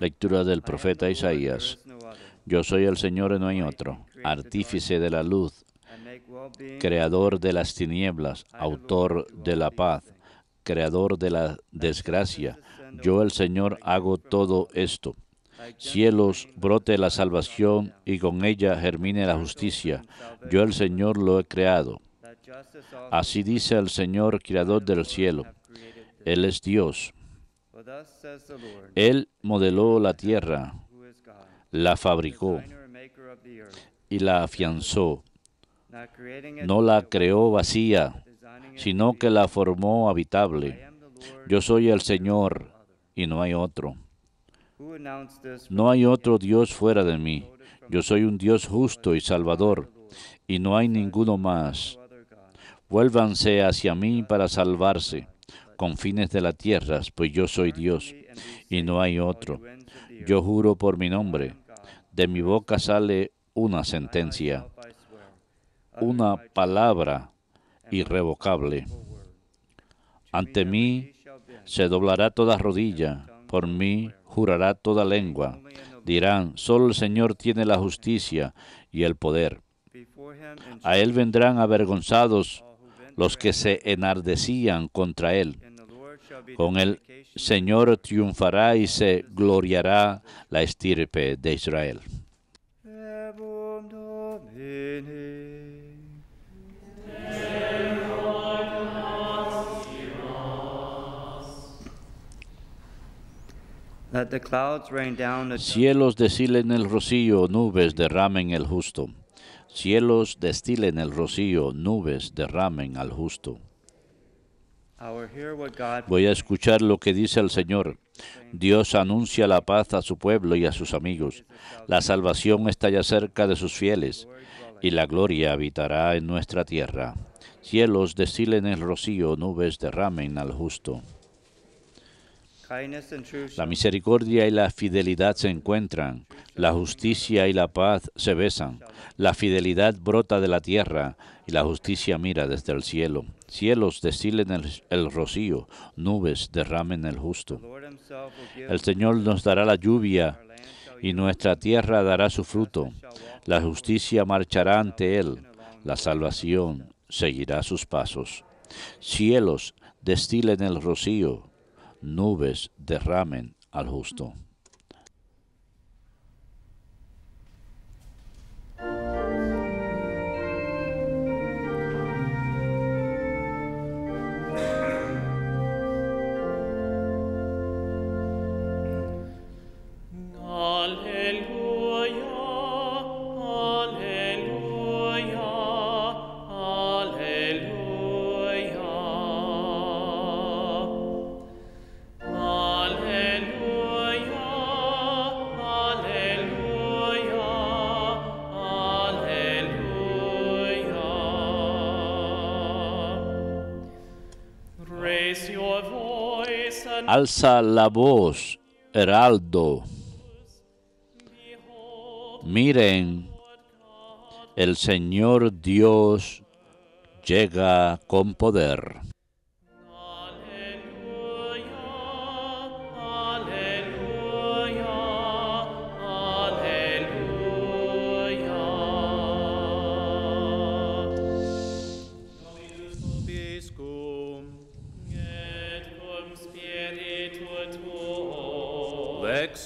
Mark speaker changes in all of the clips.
Speaker 1: Lectura del profeta Isaías. Yo soy el Señor y no hay otro, artífice de la luz, creador de las tinieblas, autor de la paz, creador de la desgracia. Yo el Señor hago todo esto. Cielos, brote la salvación y con ella germine la justicia. Yo el Señor lo he creado. Así dice el Señor, creador del cielo. Él es Dios. Él modeló la tierra, la fabricó y la afianzó. No la creó vacía, sino que la formó habitable. Yo soy el Señor y no hay otro. No hay otro Dios fuera de mí. Yo soy un Dios justo y salvador y no hay ninguno más. Vuélvanse hacia mí para salvarse confines de las tierras, pues yo soy Dios y no hay otro. Yo juro por mi nombre, de mi boca sale una sentencia, una palabra irrevocable. Ante mí se doblará toda rodilla, por mí jurará toda lengua. Dirán, solo el Señor tiene la justicia y el poder. A él vendrán avergonzados los que se enardecían contra él. Con el Señor triunfará y se gloriará la estirpe de Israel. Cielos destilen el rocío, nubes derramen el justo. Cielos destilen el rocío, nubes derramen al justo. Voy a escuchar lo que dice el Señor. Dios anuncia la paz a su pueblo y a sus amigos. La salvación está ya cerca de sus fieles y la gloria habitará en nuestra tierra. Cielos destilen el rocío, nubes derramen al justo. La misericordia y la fidelidad se encuentran, la justicia y la paz se besan, la fidelidad brota de la tierra y la justicia mira desde el cielo. Cielos destilen el rocío, nubes derramen el justo. El Señor nos dará la lluvia y nuestra tierra dará su fruto. La justicia marchará ante él, la salvación seguirá sus pasos. Cielos destilen el rocío, nubes derramen al justo. Alza la voz, heraldo. Miren, el Señor Dios llega con poder.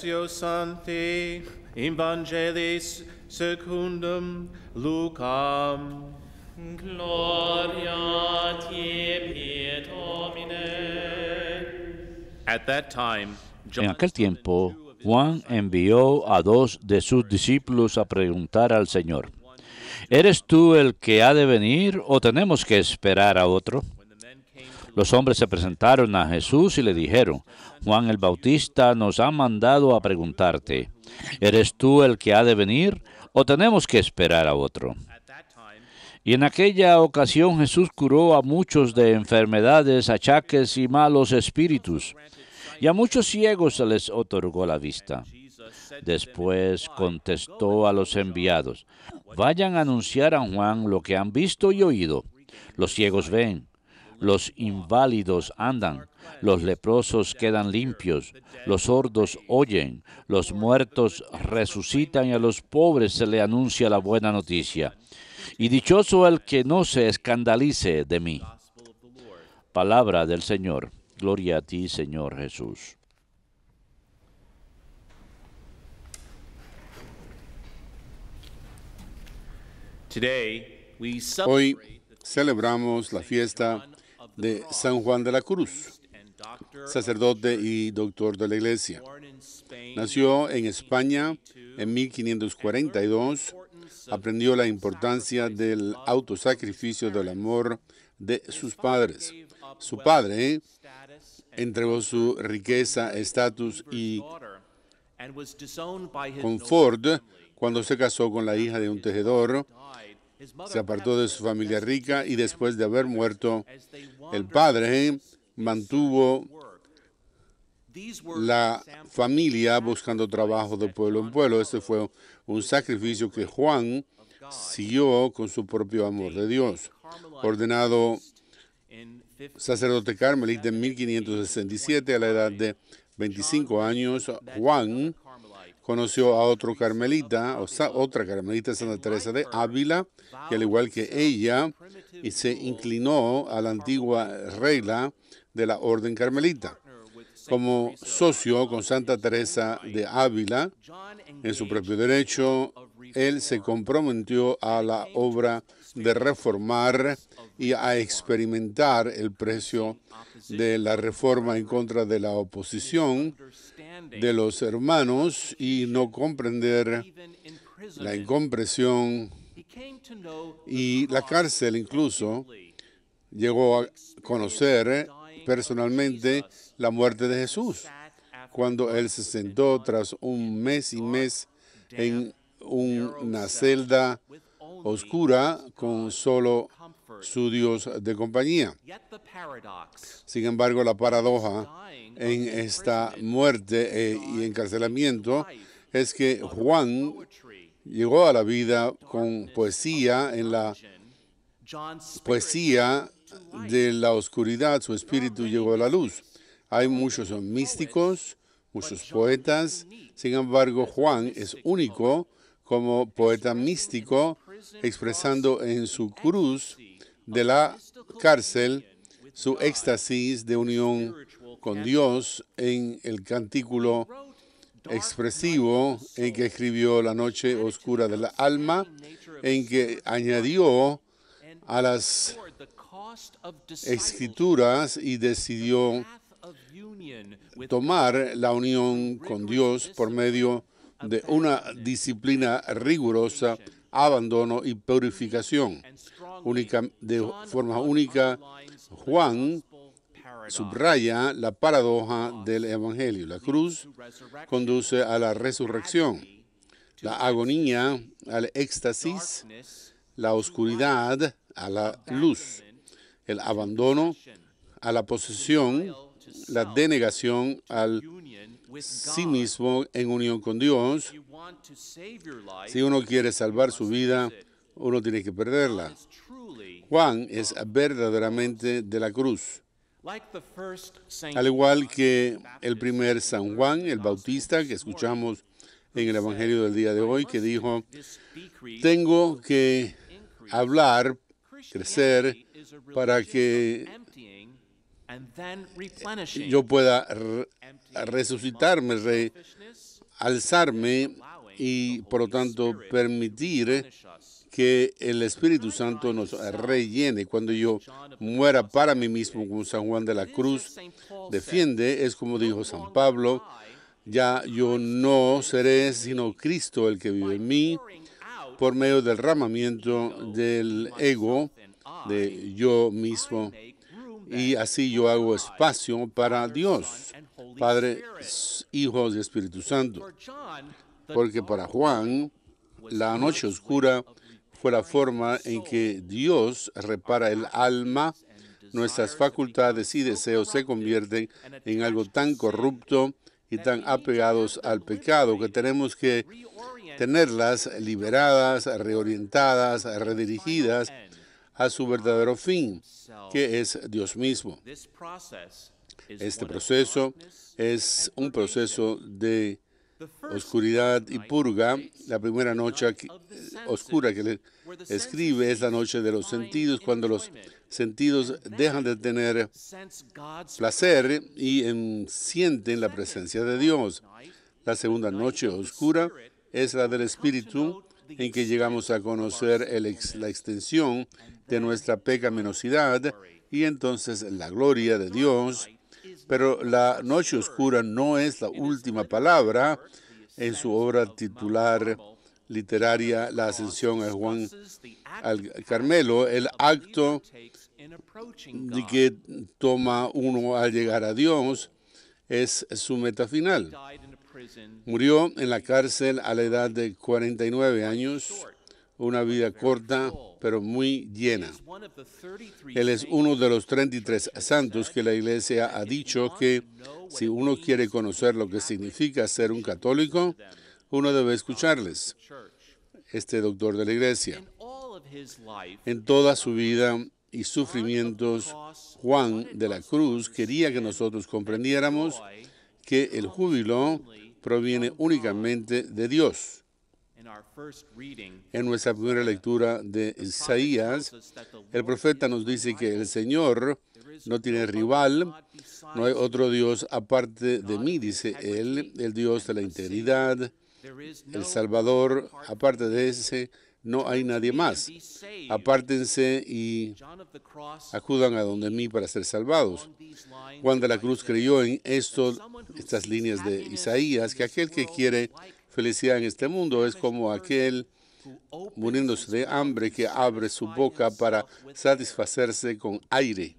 Speaker 2: en
Speaker 1: aquel tiempo, Juan envió a dos de sus discípulos a preguntar al Señor, ¿eres tú el que ha de venir o tenemos que esperar a otro? Los hombres se presentaron a Jesús y le dijeron, Juan el Bautista nos ha mandado a preguntarte, ¿eres tú el que ha de venir o tenemos que esperar a otro? Y en aquella ocasión Jesús curó a muchos de enfermedades, achaques y malos espíritus, y a muchos ciegos se les otorgó la vista. Después contestó a los enviados, vayan a anunciar a Juan lo que han visto y oído. Los ciegos ven, los inválidos andan, los leprosos quedan limpios, los sordos oyen, los muertos resucitan y a los pobres se le anuncia la buena noticia. Y dichoso el que no se escandalice de mí. Palabra del Señor. Gloria a ti, Señor Jesús.
Speaker 2: Hoy celebramos la fiesta de San Juan de la Cruz, sacerdote y doctor de la Iglesia. Nació en España en 1542, aprendió la importancia del autosacrificio del amor de sus padres. Su padre entregó su riqueza, estatus y confort cuando se casó con la hija de un tejedor se apartó de su familia rica y después de haber muerto el padre, mantuvo la familia buscando trabajo de pueblo en pueblo. Este fue un sacrificio que Juan siguió con su propio amor de Dios, ordenado sacerdote carmelita en 1567 a la edad de 25 años. Juan conoció a otro carmelita, o sea, otra carmelita Santa Teresa de Ávila, que al igual que ella, y se inclinó a la antigua regla de la orden carmelita. Como socio con Santa Teresa de Ávila, en su propio derecho, él se comprometió a la obra de reformar y a experimentar el precio de la reforma en contra de la oposición de los hermanos y no comprender la incompresión y la cárcel incluso llegó a conocer personalmente la muerte de Jesús cuando él se sentó tras un mes y mes en una celda oscura con solo su Dios de compañía. Sin embargo, la paradoja en esta muerte eh, y encarcelamiento es que Juan llegó a la vida con poesía en la poesía de la oscuridad, su espíritu llegó a la luz. Hay muchos místicos, muchos poetas, sin embargo Juan es único como poeta místico expresando en su cruz de la cárcel su éxtasis de unión con Dios en el cantículo expresivo en que escribió La noche oscura de la alma, en que añadió a las escrituras y decidió tomar la unión con Dios por medio de una disciplina rigurosa, abandono y purificación de forma única, Juan subraya la paradoja del Evangelio. La cruz conduce a la resurrección, la agonía al éxtasis, la oscuridad a la luz, el abandono a la posesión, la denegación al sí mismo en unión con Dios. Si uno quiere salvar su vida, uno tiene que perderla. Juan es verdaderamente de la cruz. Al igual que el primer San Juan, el Bautista, que escuchamos en el Evangelio del día de hoy, que dijo, tengo que hablar, crecer, para que yo pueda resucitarme, alzarme y por lo tanto permitir que el Espíritu Santo nos rellene cuando yo muera para mí mismo como San Juan de la Cruz defiende, es como dijo San Pablo, ya yo no seré sino Cristo el que vive en mí por medio del ramamiento del ego de yo mismo y así yo hago espacio para Dios, Padre, Hijo y Espíritu Santo. Porque para Juan, la noche oscura fue la forma en que Dios repara el alma, nuestras facultades y deseos se convierten en algo tan corrupto y tan apegados al pecado que tenemos que tenerlas liberadas, reorientadas, redirigidas a su verdadero fin,
Speaker 1: que es Dios mismo. Este
Speaker 2: proceso es un proceso de oscuridad y purga. La primera noche oscura que le escribe es la noche de los sentidos, cuando los sentidos dejan de tener placer y sienten la presencia de Dios. La segunda noche oscura es la del espíritu en que llegamos a conocer la extensión de nuestra pecaminosidad y entonces la gloria de Dios pero la noche oscura no es la última palabra en su obra titular literaria La ascensión a Juan al Carmelo, el acto de que toma uno al llegar a Dios es su meta final. Murió en la cárcel a la edad de 49 años una vida corta, pero muy llena. Él es uno de los 33 santos que la Iglesia ha dicho que si uno quiere conocer lo que significa ser un católico, uno debe escucharles, este doctor de la Iglesia. En toda su vida y sufrimientos, Juan de la Cruz quería que nosotros comprendiéramos que el júbilo proviene únicamente de Dios en nuestra primera uh, lectura de Isaías, el profeta nos dice que el Señor no tiene rival, no hay otro Dios aparte de mí, dice él, el Dios de la integridad, el Salvador, aparte de ese, no hay nadie más. Apártense y acudan a donde mí para ser salvados. Juan de la Cruz creyó en esto, estas líneas de Isaías, que aquel que quiere Felicidad en este mundo es como aquel muriéndose de hambre que abre su boca para satisfacerse con aire.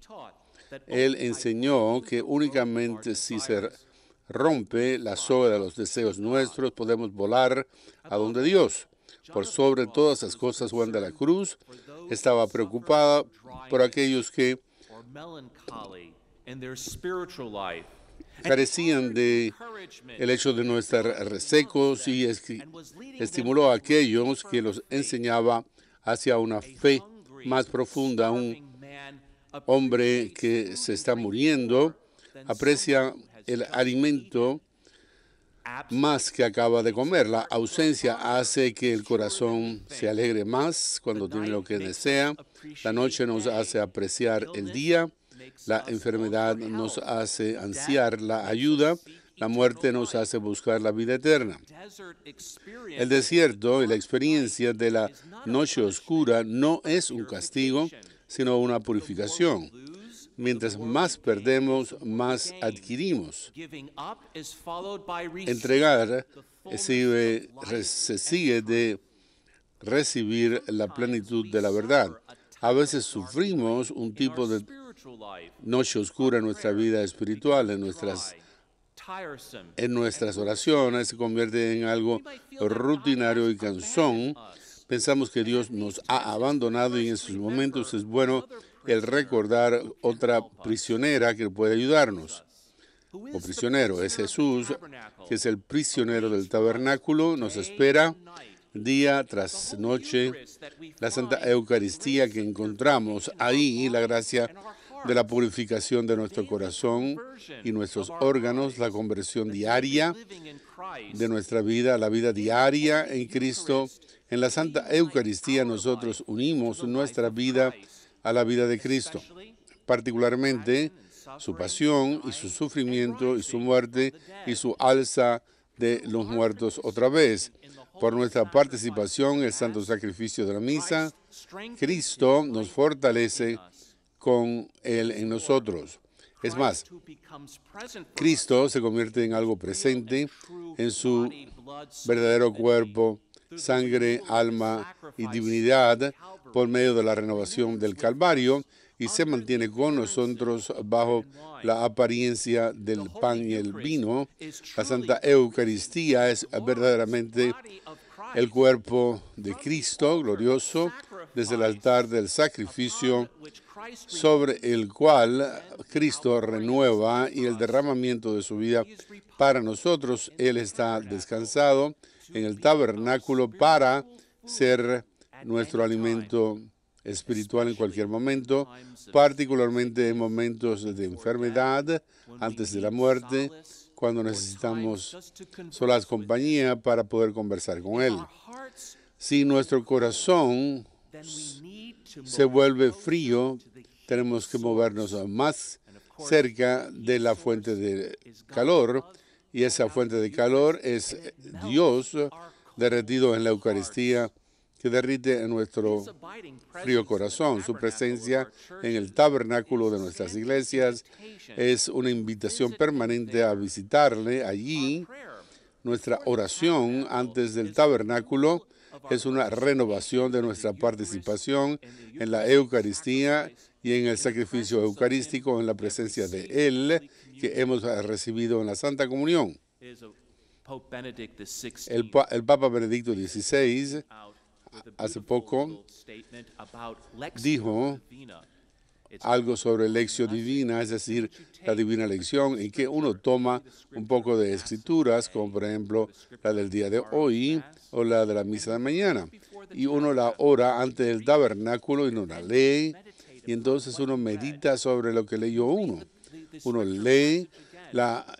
Speaker 2: Él enseñó que únicamente si se rompe la soga de los deseos nuestros podemos volar a donde Dios. Por sobre todas las cosas, Juan de la Cruz estaba preocupada por aquellos que
Speaker 1: carecían
Speaker 2: de el hecho de no estar resecos y estimuló a aquellos que los enseñaba hacia una fe más profunda. Un hombre que se está muriendo aprecia el alimento más que acaba de comer. La ausencia hace que el corazón se alegre más cuando tiene lo que desea. La noche nos hace apreciar el día. La enfermedad nos hace ansiar la ayuda, la muerte nos hace buscar la vida eterna. El desierto y la experiencia de la noche oscura no es un castigo, sino una purificación. Mientras más perdemos, más adquirimos.
Speaker 1: Entregar
Speaker 2: se sigue de recibir la plenitud de la verdad. A veces sufrimos un tipo de noche oscura en nuestra vida espiritual, en nuestras en nuestras oraciones se convierte en algo rutinario y cansón. Pensamos que Dios nos ha abandonado y en sus momentos es bueno el recordar otra prisionera que puede ayudarnos. O prisionero, es Jesús, que es el prisionero del tabernáculo, nos espera día tras noche. La Santa Eucaristía que encontramos ahí, la gracia de la purificación de nuestro corazón y nuestros órganos, la conversión diaria de nuestra vida, la vida diaria en Cristo. En la Santa Eucaristía nosotros unimos nuestra vida a la vida de Cristo, particularmente su pasión y su sufrimiento y su muerte y su alza de los muertos otra vez. Por nuestra participación en el santo sacrificio de la misa, Cristo nos fortalece con Él en nosotros. Es más, Cristo se convierte en algo presente en su verdadero cuerpo, sangre, alma y divinidad por medio de la renovación del Calvario y se mantiene con nosotros bajo la apariencia del pan y el vino. La Santa Eucaristía es verdaderamente el cuerpo de Cristo glorioso, desde el altar del sacrificio sobre el cual Cristo renueva y el derramamiento de su vida para nosotros. Él está descansado en el tabernáculo para ser nuestro alimento espiritual en cualquier momento, particularmente en momentos de enfermedad, antes de la muerte, cuando necesitamos solas compañía para poder conversar con Él. Si nuestro corazón se vuelve frío, tenemos que movernos más cerca de la fuente de calor y esa fuente de calor es Dios derretido en la Eucaristía que derrite en nuestro frío corazón. Su presencia en el tabernáculo de nuestras iglesias es una invitación permanente a visitarle allí. Nuestra oración antes del tabernáculo es una renovación de nuestra participación en la Eucaristía y en el sacrificio eucarístico en la presencia de Él que hemos recibido en la Santa Comunión.
Speaker 1: El, Papa Benedicto XVI hace
Speaker 2: poco
Speaker 1: dijo algo
Speaker 2: sobre lección divina, es decir, la divina lección, en que uno toma un poco de escrituras, como por ejemplo la del día de hoy o la de la misa de mañana, y uno la ora ante el tabernáculo y no la lee, y entonces uno medita sobre lo que leyó uno. Uno lee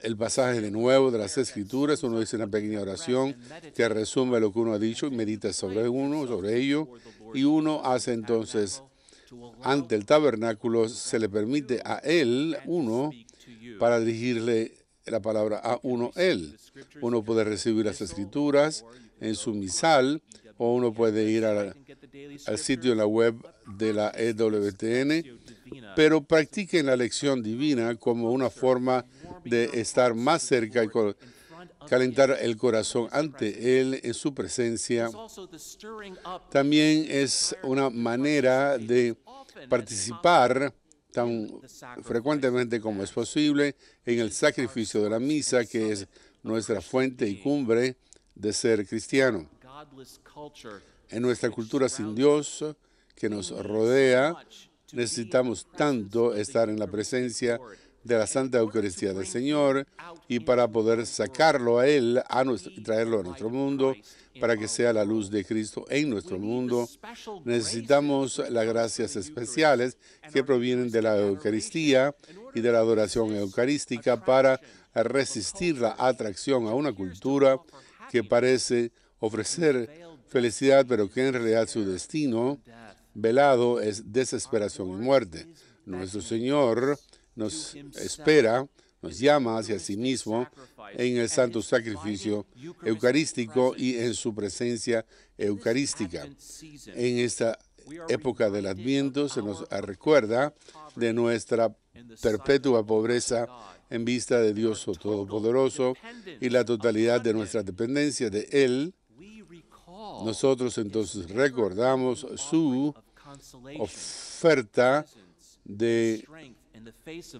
Speaker 2: el pasaje de nuevo de las Escrituras, uno dice una pequeña oración que resume lo que uno ha dicho y medita sobre uno, sobre ello, y uno hace entonces ante el tabernáculo, se le permite a él, uno, para dirigirle la palabra a uno, él. Uno puede recibir las escrituras en su misal o uno puede ir al, sitio en la web de la EWTN, pero practiquen la lección divina como una forma de estar más cerca y calentar el corazón ante Él en su presencia. También es una manera de participar tan frecuentemente como es posible en el sacrificio de la misa, que es nuestra fuente y cumbre de ser cristiano. En nuestra cultura sin Dios que nos rodea, necesitamos tanto estar en la presencia de la Santa Eucaristía del Señor y para poder sacarlo a Él y traerlo a nuestro mundo para que sea la luz de Cristo en nuestro mundo, necesitamos las gracias especiales que provienen de la Eucaristía y de la adoración eucarística para resistir la atracción a una cultura que parece ofrecer felicidad, pero que en realidad su destino velado es desesperación y muerte. Nuestro Señor nos espera nos llama hacia sí mismo en el santo sacrificio eucarístico y en su presencia eucarística. En esta época del Adviento se nos recuerda de nuestra perpetua pobreza en vista de Dios Todopoderoso y la totalidad de nuestra dependencia de Él. Nosotros entonces recordamos su oferta de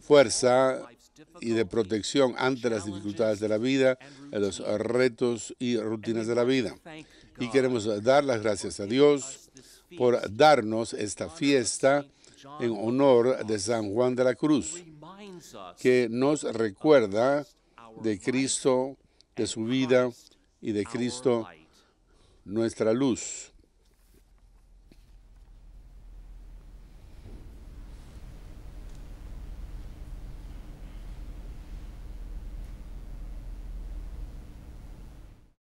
Speaker 2: fuerza y de protección ante las dificultades de la vida, los retos y rutinas de la vida. Y queremos dar las gracias a Dios por darnos esta fiesta en honor de San Juan de la Cruz, que nos recuerda de Cristo, de su vida y de Cristo, nuestra luz.